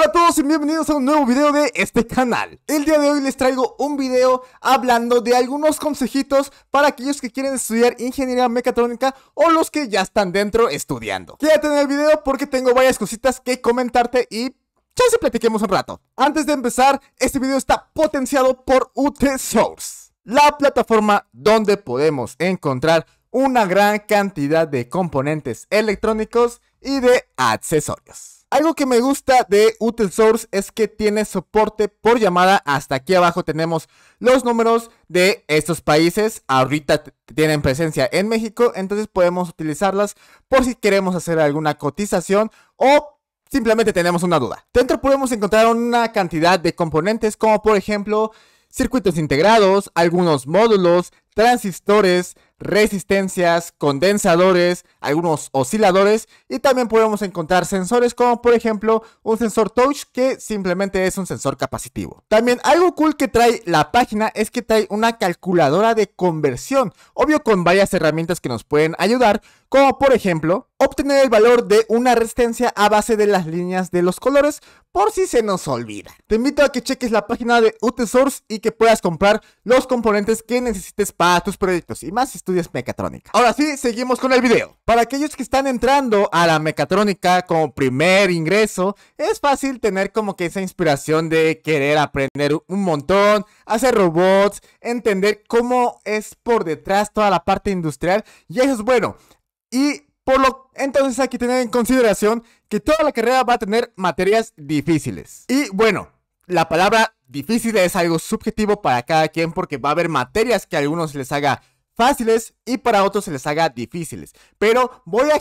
Hola a todos y bienvenidos a un nuevo video de este canal. El día de hoy les traigo un video hablando de algunos consejitos para aquellos que quieren estudiar ingeniería mecatrónica o los que ya están dentro estudiando. Quédate en el video porque tengo varias cositas que comentarte y ya se platiquemos un rato. Antes de empezar, este video está potenciado por UT Source, la plataforma donde podemos encontrar una gran cantidad de componentes electrónicos y de accesorios. Algo que me gusta de Util Source es que tiene soporte por llamada. Hasta aquí abajo tenemos los números de estos países. Ahorita tienen presencia en México, entonces podemos utilizarlas por si queremos hacer alguna cotización o simplemente tenemos una duda. Dentro podemos encontrar una cantidad de componentes como por ejemplo circuitos integrados, algunos módulos, transistores, resistencias, condensadores, algunos osciladores y también podemos encontrar sensores como por ejemplo un sensor touch que simplemente es un sensor capacitivo. También algo cool que trae la página es que trae una calculadora de conversión, obvio con varias herramientas que nos pueden ayudar como por ejemplo obtener el valor de una resistencia a base de las líneas de los colores por si se nos olvida. Te invito a que cheques la página de UTSource y que puedas comprar los componentes que necesites para tus proyectos y más si estudias mecatrónica. Ahora sí, seguimos con el video. Para aquellos que están entrando a la mecatrónica como primer ingreso, es fácil tener como que esa inspiración de querer aprender un montón, hacer robots, entender cómo es por detrás toda la parte industrial y eso es bueno. Y por lo entonces hay que tener en consideración que toda la carrera va a tener materias difíciles. Y bueno, la palabra difícil es algo subjetivo para cada quien porque va a haber materias que a algunos les haga fáciles y para otros se les haga difíciles. Pero voy a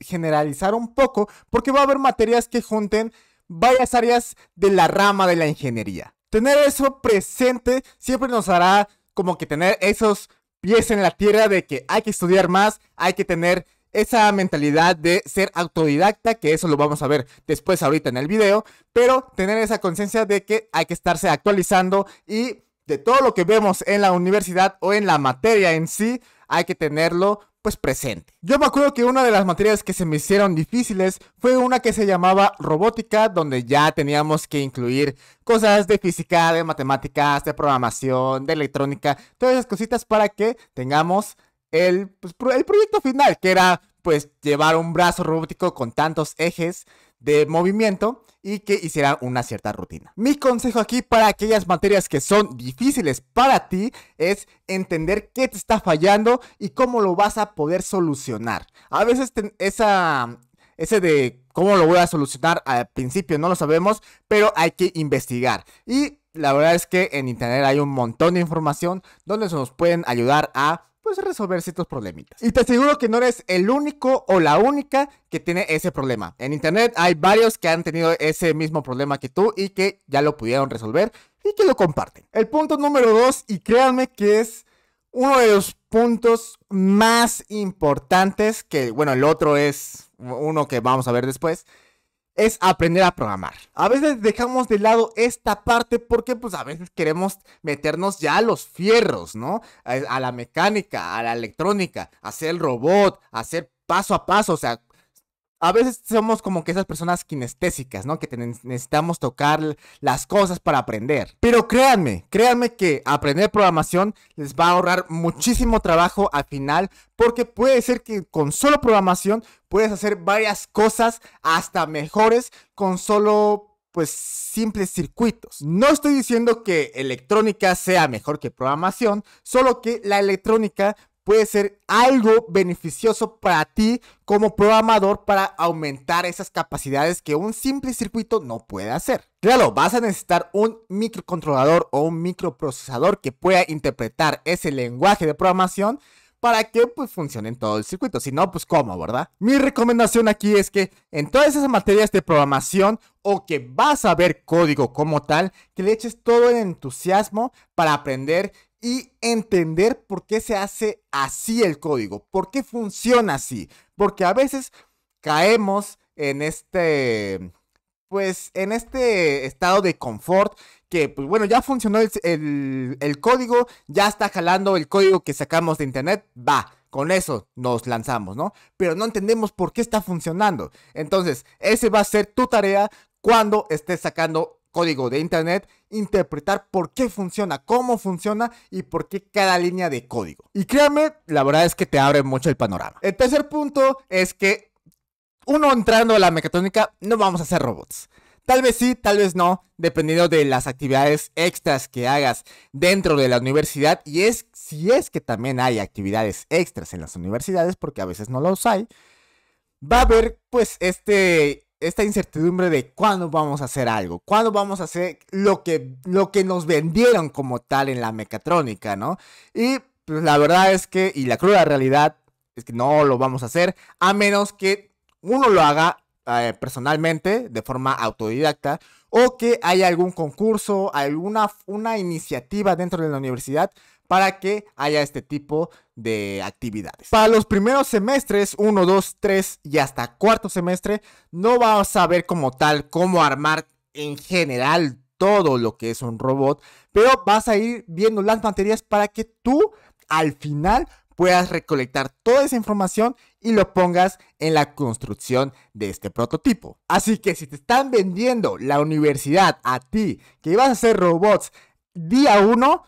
generalizar un poco porque va a haber materias que junten varias áreas de la rama de la ingeniería. Tener eso presente siempre nos hará como que tener esos pies en la tierra de que hay que estudiar más, hay que tener esa mentalidad de ser autodidacta, que eso lo vamos a ver después ahorita en el video, pero tener esa conciencia de que hay que estarse actualizando y de todo lo que vemos en la universidad o en la materia en sí, hay que tenerlo pues presente. Yo me acuerdo que una de las materias que se me hicieron difíciles fue una que se llamaba robótica, donde ya teníamos que incluir cosas de física, de matemáticas, de programación, de electrónica, todas esas cositas para que tengamos el, pues, el proyecto final, que era pues llevar un brazo robótico con tantos ejes de movimiento y que hicieran una cierta rutina. Mi consejo aquí para aquellas materias que son difíciles para ti es entender qué te está fallando y cómo lo vas a poder solucionar. A veces esa, ese de cómo lo voy a solucionar al principio no lo sabemos, pero hay que investigar. Y la verdad es que en internet hay un montón de información donde se nos pueden ayudar a pues resolver ciertos problemitas. Y te aseguro que no eres el único o la única que tiene ese problema. En internet hay varios que han tenido ese mismo problema que tú y que ya lo pudieron resolver y que lo comparten. El punto número dos, y créanme que es uno de los puntos más importantes, que bueno, el otro es uno que vamos a ver después, es aprender a programar. A veces dejamos de lado esta parte porque pues a veces queremos meternos ya a los fierros, ¿no? A, la mecánica, a la electrónica, hacer el robot, hacer paso a paso, o sea, a veces somos como que esas personas kinestésicas, ¿no? Que necesitamos tocar las cosas para aprender. Pero créanme, créanme que aprender programación les va a ahorrar muchísimo trabajo al final, porque puede ser que con solo programación puedes hacer varias cosas hasta mejores con solo pues simples circuitos. No estoy diciendo que electrónica sea mejor que programación, solo que la electrónica puede ser algo beneficioso para ti como programador para aumentar esas capacidades que un simple circuito no puede hacer. Claro, vas a necesitar un microcontrolador o un microprocesador que pueda interpretar ese lenguaje de programación para que pues funcione en todo el circuito, si no pues cómo, ¿verdad? Mi recomendación aquí es que en todas esas materias de programación o que vas a ver código como tal, que le eches todo el entusiasmo para aprender y entender por qué se hace así el código, por qué funciona así, porque a veces caemos en este, pues en este estado de confort que, pues bueno, ya funcionó el, código, ya está jalando el código que sacamos de internet, va, con eso nos lanzamos, ¿no? Pero no entendemos por qué está funcionando. Entonces, ese va a ser tu tarea cuando estés sacando código de Internet, interpretar por qué funciona, cómo funciona y por qué cada línea de código. Y créanme, la verdad es que te abre mucho el panorama. El tercer punto es que uno entrando a la mecatrónica no vamos a hacer robots. Tal vez sí, tal vez no, dependiendo de las actividades extras que hagas dentro de la universidad. Y es si es que también hay actividades extras en las universidades, porque a veces no los hay, va a haber pues este esta incertidumbre de cuándo vamos a hacer algo, cuándo vamos a hacer lo que, lo que nos vendieron como tal en la mecatrónica, ¿no? Y pues, la verdad es que, y la cruda realidad es que no lo vamos a hacer, a menos que uno lo haga eh, personalmente, de forma autodidacta, o que haya algún concurso, alguna una iniciativa dentro de la universidad para que haya este tipo de actividades. Para los primeros semestres, 1, 2, 3 y hasta cuarto semestre, no vas a ver como tal cómo armar en general todo lo que es un robot, pero vas a ir viendo las materias para que tú al final puedas recolectar toda esa información y lo pongas en la construcción de este prototipo. Así que si te están vendiendo la universidad a ti que ibas a hacer robots día 1,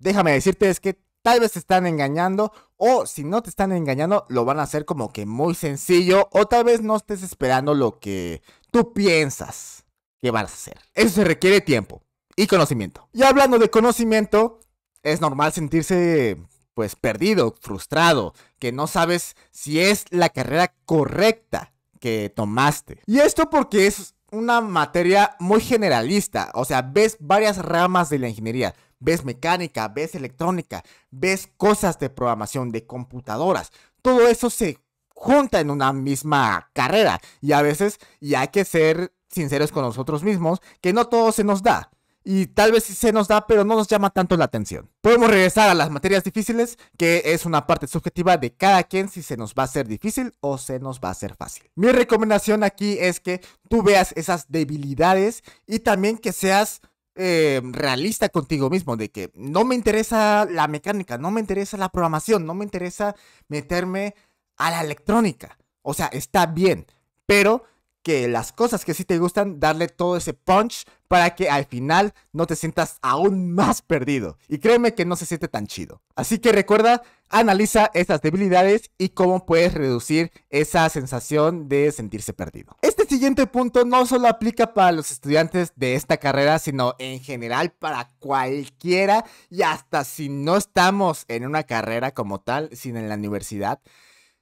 déjame decirte es que tal vez te están engañando o si no te están engañando lo van a hacer como que muy sencillo o tal vez no estés esperando lo que tú piensas que vas a hacer. Eso se requiere tiempo y conocimiento. Y hablando de conocimiento, es normal sentirse pues perdido, frustrado, que no sabes si es la carrera correcta que tomaste. Y esto porque es una materia muy generalista, o sea, ves varias ramas de la ingeniería ves mecánica, ves electrónica, ves cosas de programación, de computadoras. Todo eso se junta en una misma carrera y a veces, y hay que ser sinceros con nosotros mismos, que no todo se nos da. Y tal vez sí se nos da, pero no nos llama tanto la atención. Podemos regresar a las materias difíciles, que es una parte subjetiva de cada quien si se nos va a ser difícil o se nos va a ser fácil. Mi recomendación aquí es que tú veas esas debilidades y también que seas eh, realista contigo mismo, de que no me interesa la mecánica, no me interesa la programación, no me interesa meterme a la electrónica. O sea, está bien, pero que las cosas que sí te gustan, darle todo ese punch para que al final no te sientas aún más perdido. Y créeme que no se siente tan chido. Así que recuerda, analiza esas debilidades y cómo puedes reducir esa sensación de sentirse perdido. Este siguiente punto no solo aplica para los estudiantes de esta carrera, sino en general para cualquiera y hasta si no estamos en una carrera como tal, sino en la universidad,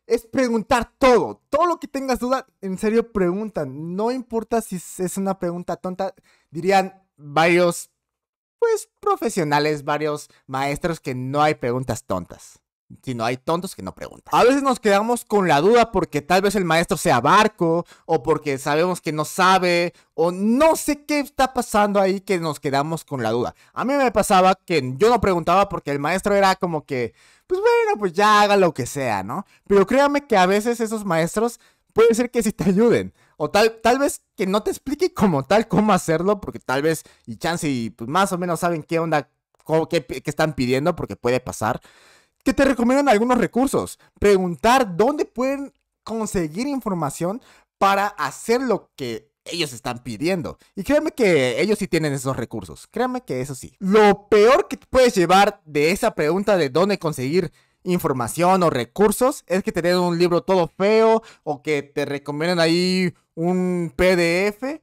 es preguntar todo, todo lo que tengas duda, en serio pregunta, no importa si es una pregunta tonta, dirían varios, pues profesionales, varios maestros que no hay preguntas tontas no hay tontos que no preguntan. A veces nos quedamos con la duda porque tal vez el maestro sea barco o porque sabemos que no sabe o no sé qué está pasando ahí que nos quedamos con la duda. A mí me pasaba que yo no preguntaba porque el maestro era como que, pues bueno, pues ya haga lo que sea, ¿no? Pero créame que a veces esos maestros puede ser que sí te ayuden. O tal, tal vez que no te explique como tal cómo hacerlo, porque tal vez, y chance, y pues más o menos saben qué onda, qué, qué están pidiendo, porque puede pasar que te recomiendan algunos recursos. Preguntar dónde pueden conseguir información para hacer lo que ellos están pidiendo. Y créanme que ellos sí tienen esos recursos. Créanme que eso sí. Lo peor que te puedes llevar de esa pregunta de dónde conseguir información o recursos es que te den un libro todo feo o que te recomiendan ahí un PDF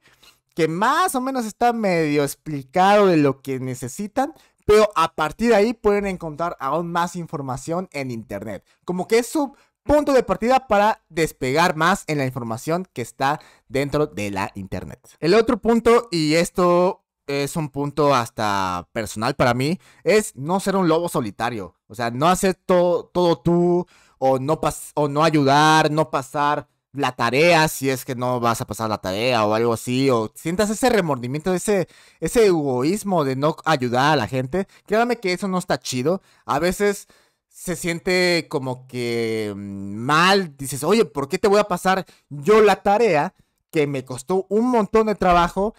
que más o menos está medio explicado de lo que necesitan, pero a partir de ahí pueden encontrar aún más información en internet. Como que es su punto de partida para despegar más en la información que está dentro de la internet. El otro punto, y esto es un punto hasta personal para mí, es no ser un lobo solitario. O sea, no hacer todo tú, o no, pas o no ayudar, no pasar la tarea, si es que no vas a pasar la tarea o algo así, o sientas ese remordimiento, ese, ese egoísmo de no ayudar a la gente, créame que eso no está chido. A veces se siente como que mm, mal, dices, oye, ¿por qué te voy a pasar yo la tarea que me costó un montón de trabajo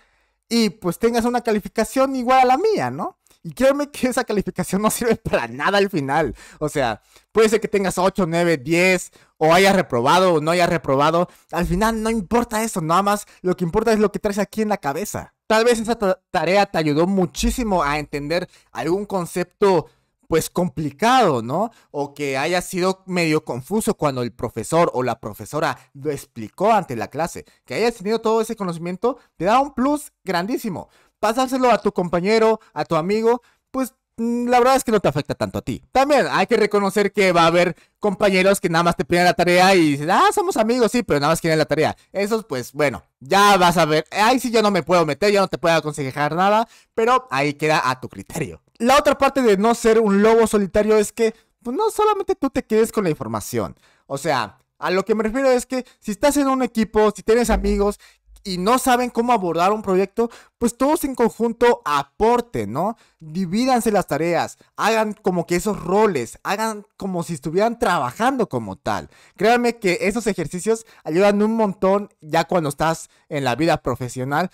y pues tengas una calificación igual a la mía, ¿no? Y créeme que esa calificación no sirve para nada al final. O sea, puede ser que tengas 8, 9, 10, o hayas reprobado o no hayas reprobado. Al final no importa eso, nada más lo que importa es lo que traes aquí en la cabeza. Tal vez esa tarea te ayudó muchísimo a entender algún concepto pues complicado, ¿no? O que haya sido medio confuso cuando el profesor o la profesora lo explicó ante la clase. Que hayas tenido todo ese conocimiento te da un plus grandísimo pasárselo a tu compañero, a tu amigo, pues mm, la verdad es que no te afecta tanto a ti. También hay que reconocer que va a haber compañeros que nada más te piden la tarea y dicen, ah, somos amigos, sí, pero nada más quieren la tarea. Esos, pues bueno, ya vas a ver. Ahí sí yo no me puedo meter, ya no te puedo aconsejar nada, pero ahí queda a tu criterio. La otra parte de no ser un lobo solitario es que, pues, no solamente tú te quedes con la información. O sea, a lo que me refiero es que si estás en un equipo, si tienes amigos, y no saben cómo abordar un proyecto, pues todos en conjunto aporten, ¿no? Divídanse las tareas, hagan como que esos roles, hagan como si estuvieran trabajando como tal. Créanme que esos ejercicios ayudan un montón ya cuando estás en la vida profesional,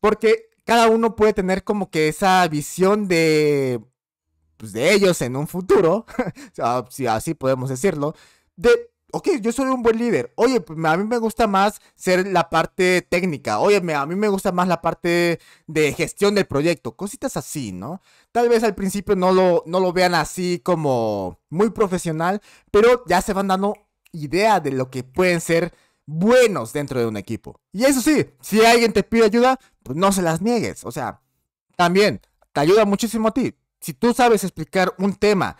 porque cada uno puede tener como que esa visión de, pues, de ellos en un futuro, si así podemos decirlo, de ok, yo soy un buen líder. Oye, pues, a mí me gusta más ser la parte técnica. Oye, a mí me gusta más la parte de gestión del proyecto. Cositas así, ¿no? Tal vez al principio no lo, no lo vean así como muy profesional, pero ya se van dando idea de lo que pueden ser buenos dentro de un equipo. Y eso sí, si alguien te pide ayuda, pues no se las niegues. O sea, también te ayuda muchísimo a ti. Si tú sabes explicar un tema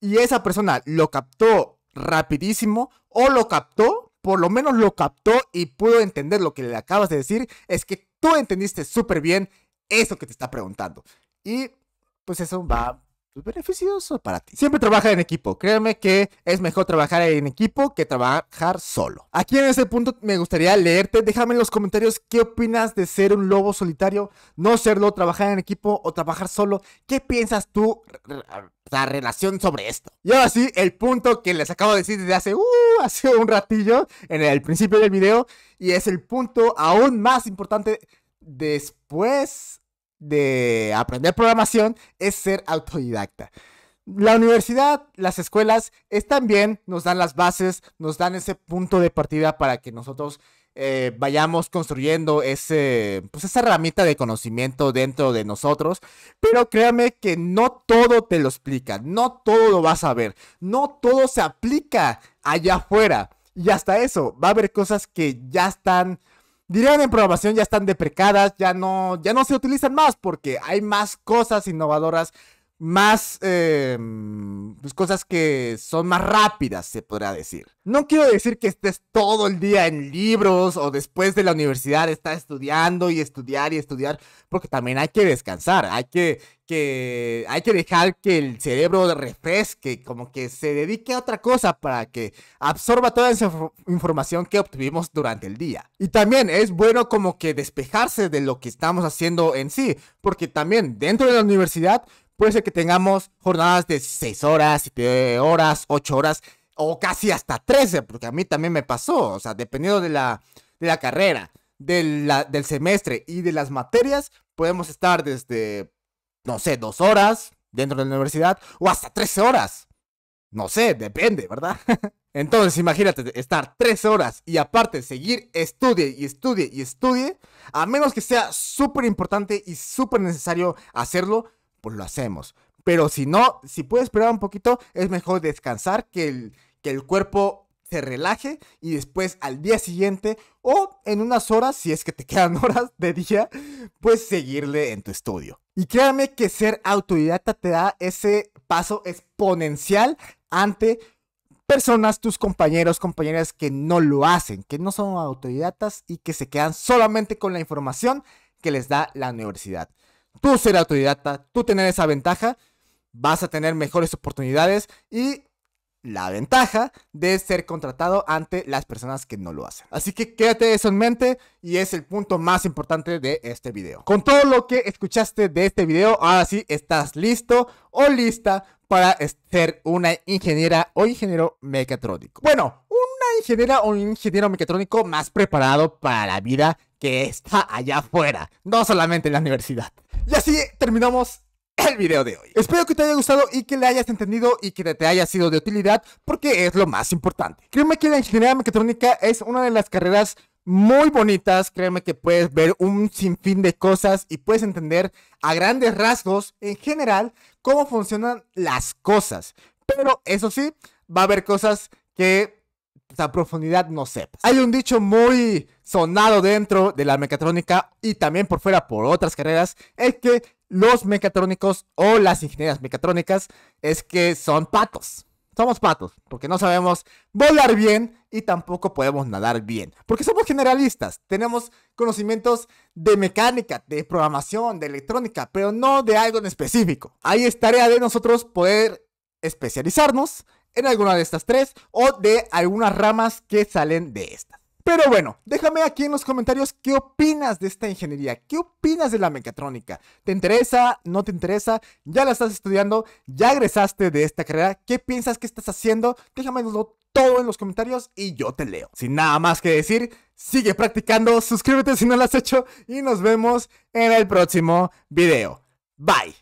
y esa persona lo captó rapidísimo o lo captó, por lo menos lo captó y pudo entender lo que le acabas de decir, es que tú entendiste súper bien eso que te está preguntando. Y pues eso va pues, beneficioso para ti. Siempre trabaja en equipo. Créeme que es mejor trabajar en equipo que trabajar solo. Aquí en ese punto me gustaría leerte. Déjame en los comentarios qué opinas de ser un lobo solitario, no serlo, trabajar en equipo o trabajar solo. ¿Qué piensas tú la relación sobre esto. Y ahora sí, el punto que les acabo de decir desde hace, uh, hace un ratillo, en el principio del video, y es el punto aún más importante después de aprender programación, es ser autodidacta. La universidad, las escuelas, están bien, nos dan las bases, nos dan ese punto de partida para que nosotros eh, vayamos construyendo ese, pues esa ramita de conocimiento dentro de nosotros. Pero créame que no todo te lo explica, no todo lo vas a ver, no todo se aplica allá afuera. Y hasta eso, va a haber cosas que ya están, dirían en programación, ya están deprecadas, ya no, ya no se utilizan más porque hay más cosas innovadoras más em, pues, cosas que son más rápidas, se podrá decir. No quiero decir que estés todo el día en libros o después de la universidad estás estudiando y estudiar y estudiar, porque también hay que descansar, hay que, que, hay que dejar que el cerebro refresque, como que se dedique a otra cosa para que absorba toda esa información que obtuvimos durante el día. Y también es bueno como que despejarse de lo que estamos haciendo en sí, porque también dentro de la universidad puede ser que tengamos jornadas de 6 horas, 7 horas, 8 horas o casi hasta 13, porque a mí también me pasó, o sea, dependiendo de la, de la carrera, la, del semestre y de las materias, podemos estar desde, no sé, 2 horas dentro de la universidad o hasta 13 horas. No sé, depende, ¿verdad? Entonces, imagínate estar tres horas y aparte seguir estudie y estudie y estudie, a menos que sea súper importante y súper necesario hacerlo, pues lo hacemos. Pero si no, si puedes esperar un poquito, es mejor descansar que el, que el cuerpo se relaje y después al día siguiente o en unas horas, si es que te quedan horas de día, pues seguirle en tu estudio. Y créame que ser autodidacta te da ese paso exponencial ante personas, tus compañeros, compañeras que no lo hacen, que no son autodidactas y que se quedan solamente con la información que les da la universidad tú ser autodidacta, tú tener esa ventaja, vas a tener mejores oportunidades y la ventaja de ser contratado ante las personas que no lo hacen. Así que quédate eso en mente y es el punto más importante de este video. Con todo lo que escuchaste de este video, ahora sí estás listo o lista para ser una ingeniera o ingeniero mecatrónico. Bueno, una ingeniera o ingeniero mecatrónico más preparado para la vida que está allá afuera, no solamente en la universidad. Y así terminamos el video de hoy. Espero que te haya gustado y que le hayas entendido y que te haya sido de utilidad porque es lo más importante. Créeme que la ingeniería mecatrónica es una de las carreras muy bonitas, créeme que puedes ver un sinfín de cosas y puedes entender a grandes rasgos en general cómo funcionan las cosas. Pero eso sí, va a haber cosas que a profundidad no sepas. Hay un dicho muy sonado dentro de la mecatrónica y también por fuera por otras carreras, es que los mecatrónicos o las ingenierías mecatrónicas es que son patos. Somos patos, porque no sabemos volar bien y tampoco podemos nadar bien. Porque somos generalistas, tenemos conocimientos de mecánica, de programación, de electrónica, pero no de algo en específico. Ahí es tarea de nosotros poder especializarnos en alguna de estas tres o de algunas ramas que salen de estas. Pero bueno, déjame aquí en los comentarios qué opinas de esta ingeniería, qué opinas de la mecatrónica. ¿Te interesa? ¿No te interesa? ¿Ya la estás estudiando? ¿Ya egresaste de esta carrera? ¿Qué piensas que estás haciendo? Déjamelo todo en los comentarios y yo te leo. Sin nada más que decir, sigue practicando, suscríbete si no lo has hecho y nos vemos en el próximo video. Bye.